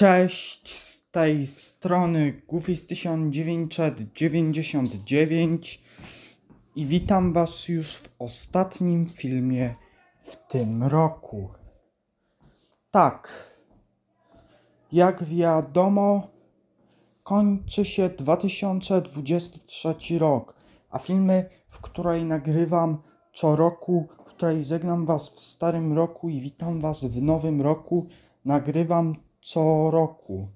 Cześć, z tej strony Goofy's z 1999 i witam Was już w ostatnim filmie w tym roku. Tak, jak wiadomo, kończy się 2023 rok, a filmy, w której nagrywam co roku, w której żegnam Was w starym roku i witam Was w nowym roku, nagrywam co roku.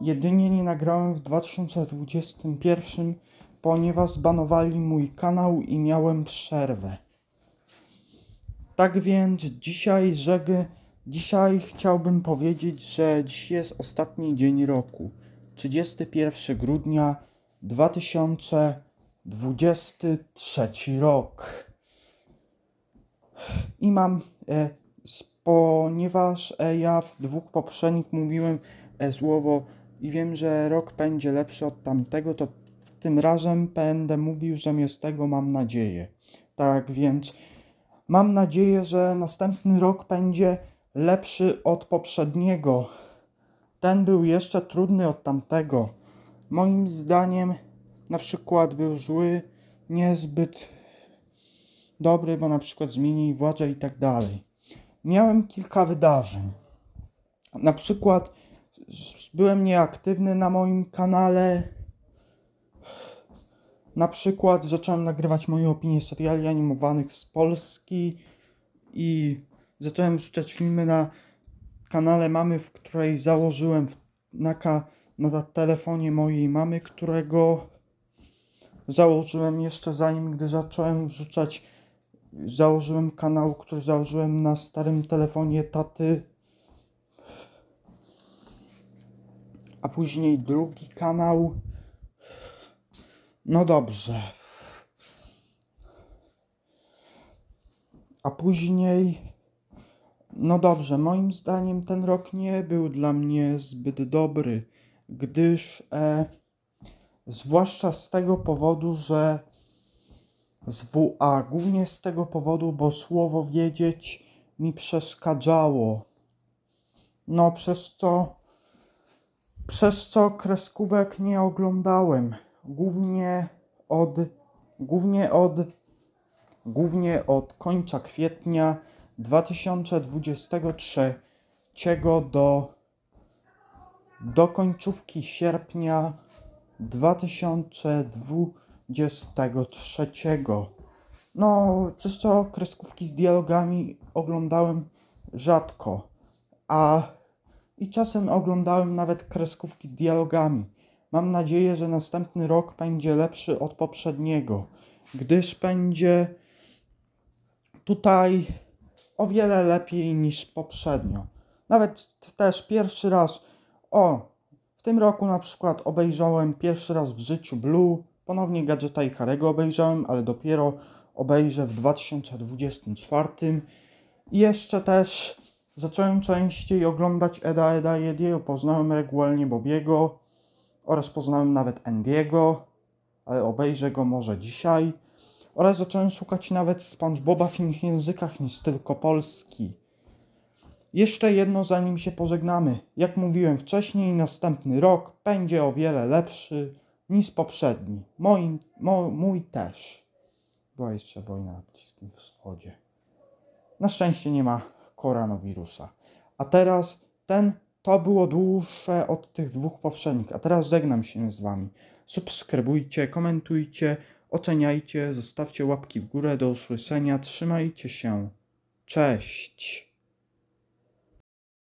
Jedynie nie nagrałem w 2021, ponieważ zbanowali mój kanał i miałem przerwę. Tak więc dzisiaj, żeby, dzisiaj chciałbym powiedzieć, że dziś jest ostatni dzień roku. 31 grudnia 2023 rok. I mam e, ponieważ e, ja w dwóch poprzednich mówiłem e, słowo i wiem, że rok będzie lepszy od tamtego, to tym razem będę mówił, że mi z tego mam nadzieję. Tak więc mam nadzieję, że następny rok będzie lepszy od poprzedniego. Ten był jeszcze trudny od tamtego. Moim zdaniem na przykład był zły, niezbyt dobry, bo na przykład zmienił władzę i tak dalej miałem kilka wydarzeń. Na przykład byłem nieaktywny na moim kanale. Na przykład zacząłem nagrywać moje opinie seriali animowanych z Polski i zacząłem rzucać filmy na kanale mamy, w której założyłem na, na telefonie mojej mamy, którego założyłem jeszcze zanim, gdy zacząłem rzucać założyłem kanał, który założyłem na starym telefonie taty. A później drugi kanał. No dobrze. A później. No dobrze, moim zdaniem ten rok nie był dla mnie zbyt dobry, gdyż. E, zwłaszcza z tego powodu, że z WA, głównie z tego powodu, bo słowo wiedzieć mi przeszkadzało. No, przez co, przez co kreskówek nie oglądałem. Głównie od, głównie od, głównie od końca kwietnia 2023 do, do końcówki sierpnia 2022 23. No, przez co kreskówki z dialogami oglądałem rzadko, a i czasem oglądałem nawet kreskówki z dialogami. Mam nadzieję, że następny rok będzie lepszy od poprzedniego, gdyż będzie tutaj o wiele lepiej niż poprzednio. Nawet też pierwszy raz, o, w tym roku na przykład obejrzałem pierwszy raz w życiu Blue, Ponownie Gadżeta i Harego obejrzałem, ale dopiero obejrzę w 2024. I jeszcze też zacząłem częściej oglądać Eda, Eda i Ediego. Poznałem regularnie Bobiego oraz poznałem nawet Endiego, ale obejrzę go może dzisiaj. Oraz zacząłem szukać nawet SpongeBoba w innych językach niż tylko polski. Jeszcze jedno zanim się pożegnamy. Jak mówiłem wcześniej, następny rok będzie o wiele lepszy niż poprzedni. mój też. Była jeszcze wojna na Bliskim Wschodzie. Na szczęście nie ma koronawirusa. A teraz ten, to było dłuższe od tych dwóch poprzednich. A teraz żegnam się z Wami. Subskrybujcie, komentujcie, oceniajcie, zostawcie łapki w górę do usłyszenia. Trzymajcie się. Cześć!